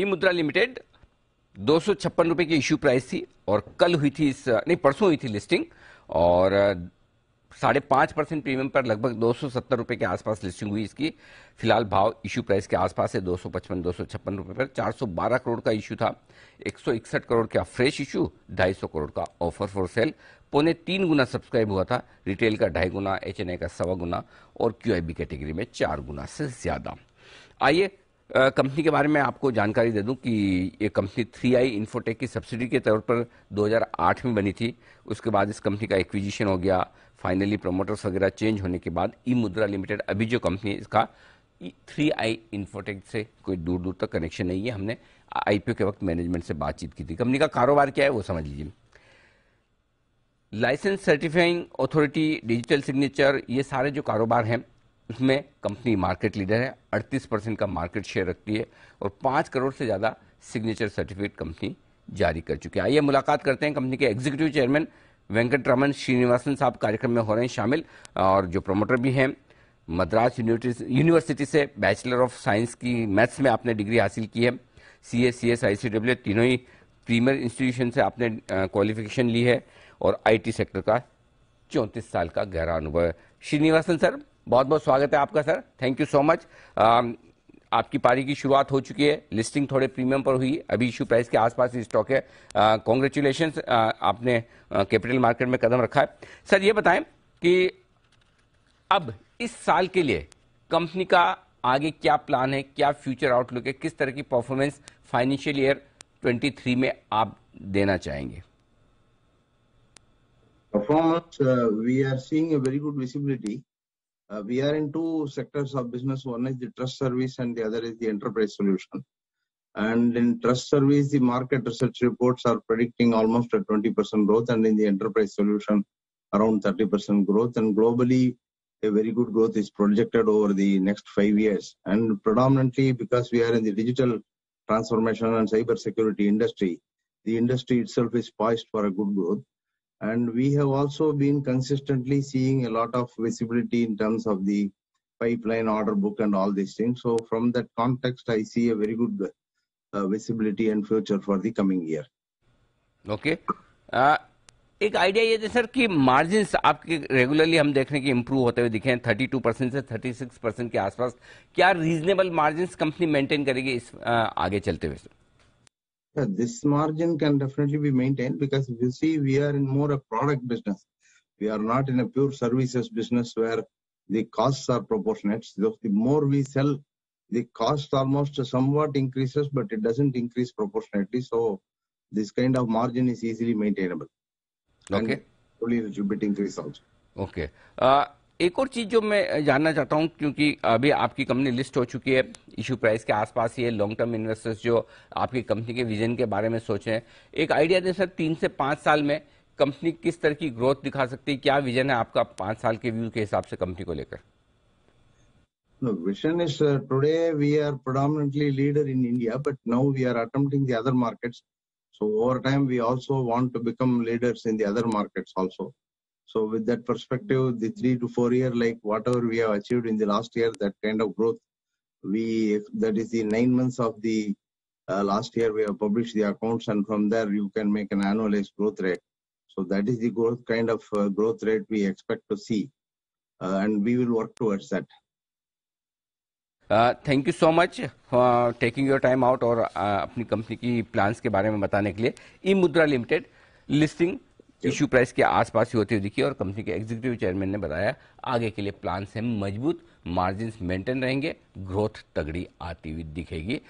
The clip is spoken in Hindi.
ई मुद्रा लिमिटेड दो सौ छप्पन की इश्यू प्राइस थी और कल हुई थी इस नहीं परसों हुई थी लिस्टिंग और साढ़े पांच परसेंट प्रीमियम पर लगभग दो सौ सत्तर के आसपास लिस्टिंग हुई इसकी फिलहाल भाव इश्यू प्राइस के आसपास है दो सौ पचपन दो सौ छप्पन रुपए पर चार सौ बारह करोड़ का इश्यू था एक सौ इकसठ करोड़ का फ्रेश इश्यू ढाई सौ करोड़ का ऑफर फॉर सेल पौने तीन गुना सब्सक्राइब हुआ था रिटेल का ढाई गुना एच का सवा गुना और क्यू कैटेगरी में चार गुना से ज़्यादा आइए कंपनी के बारे में आपको जानकारी दे दूं कि ये कंपनी थ्री आई इन्फोटेक की सब्सिडी के तौर पर 2008 में बनी थी उसके बाद इस कंपनी का एक्विजिशन हो गया फाइनली प्रमोटर्स वगैरह चेंज होने के बाद ई मुद्रा लिमिटेड अभी जो कंपनी है इसका थ्री आई इन्फोटेक से कोई दूर दूर तक कनेक्शन नहीं है हमने आईपीओ के वक्त मैनेजमेंट से बातचीत की थी कंपनी का कारोबार क्या है वो समझ लीजिए licence certifying authority digital signature ये सारे जो कारोबार हैं उसमें कंपनी मार्केट लीडर है 38 परसेंट का मार्केट शेयर रखती है और पांच करोड़ से ज़्यादा सिग्नेचर सर्टिफिकेट कंपनी जारी कर चुकी है आइए मुलाकात करते हैं कंपनी के एग्जीक्यूटिव चेयरमैन वेंकट रमन श्रीनिवासन साहब कार्यक्रम में हो रहे हैं शामिल और जो प्रमोटर भी हैं मद्रास यूनिवर्सिटी से बैचलर ऑफ साइंस की मैथ्स में आपने डिग्री हासिल की है C S C S I C W तीनों ही प्रीमियर इंस्टीट्यूशन से आपने क्वालिफिकेशन ली है और आईटी सेक्टर का चौंतीस साल का गहरा अनुभव है श्रीनिवासन सर बहुत बहुत स्वागत है आपका sir thank you so much आपकी पारी की शुरुआत हो चुकी है लिस्टिंग थोड़े प्रीमियम पर हुई अभी इश्यू प्राइस के आसपास ही स्टॉक है कॉन्ग्रेचुलेशन uh, uh, आपने कैपिटल uh, मार्केट में कदम रखा है सर ये बताएं कि अब इस साल के लिए कंपनी का आगे क्या प्लान है क्या फ्यूचर आउटलुक है किस तरह की परफॉर्मेंस फाइनेंशियल ईयर 23 में आप देना चाहेंगे performance we are seeing a very good visibility Uh, we are in two sectors of business. One is the trust service and the other is the enterprise solution. And in trust service, the market research reports are predicting almost a 20% growth and in the enterprise solution, around 30% growth. And globally, a very good growth is projected over the next five years. And predominantly because we are in the digital transformation and cybersecurity industry, the industry itself is poised for a good growth and we have also been consistently seeing a lot of visibility in terms of the pipeline order book and all these things so from that context i see a very good uh, visibility and future for the coming year okay uh, एक आइडिया ये था सर कि मार्जिन आपके रेगुलरली हम देख रहे हैं कि इम्प्रूव होते हुए दिखे हैं 32 परसेंट से 36 परसेंट के आसपास क्या रीजनेबल मार्जिन कंपनी मेंटेन करेगी इस आ, uh, आगे चलते हुए sir yeah, this margin can definitely be maintained because if you see, we are in more a product business. We are not in a pure services business where the costs are proportionate. So the more we sell, the cost almost somewhat increases, but it doesn't increase proportionately. So this kind of margin is easily maintainable. Okay. And only a also. Okay. Uh, एक और चीज जो मैं जानना चाहता हूं क्योंकि अभी आपकी कंपनी लिस्ट हो चुकी है इशू प्राइस के आसपास ही लॉन्ग टर्म इन्वेस्टर्स जो आपकी कंपनी के विजन के बारे में सोच रहे हैं एक आइडिया दें सर तीन से पांच साल में कंपनी किस तरह की ग्रोथ दिखा सकती है क्या विजन है आपका पांच साल के व्यू के हिसाब से कंपनी को लेकर No, vision is uh, today we are predominantly leader in India, but now we are attempting the other markets. So over time, we also want to become leaders in the other So with that perspective, the three to four year, like whatever we have achieved in the last year, that kind of growth, we that is the nine months of the uh, last year we have published the accounts, and from there you can make an annualized growth rate. So that is the growth kind of uh, growth rate we expect to see, uh, and we will work towards that. Uh, thank you so much for taking your time out or company uh, की plans. के बारे में बताने के लिए ई मुद्रा Limited listing इश्यू प्राइस के आसपास ही होते हुए दिखी और कंपनी के एग्जीक्यूटिव चेयरमैन ने बताया आगे के लिए प्लान से मजबूत मार्जिन मेंटेन रहेंगे ग्रोथ तगड़ी आती हुई दिखेगी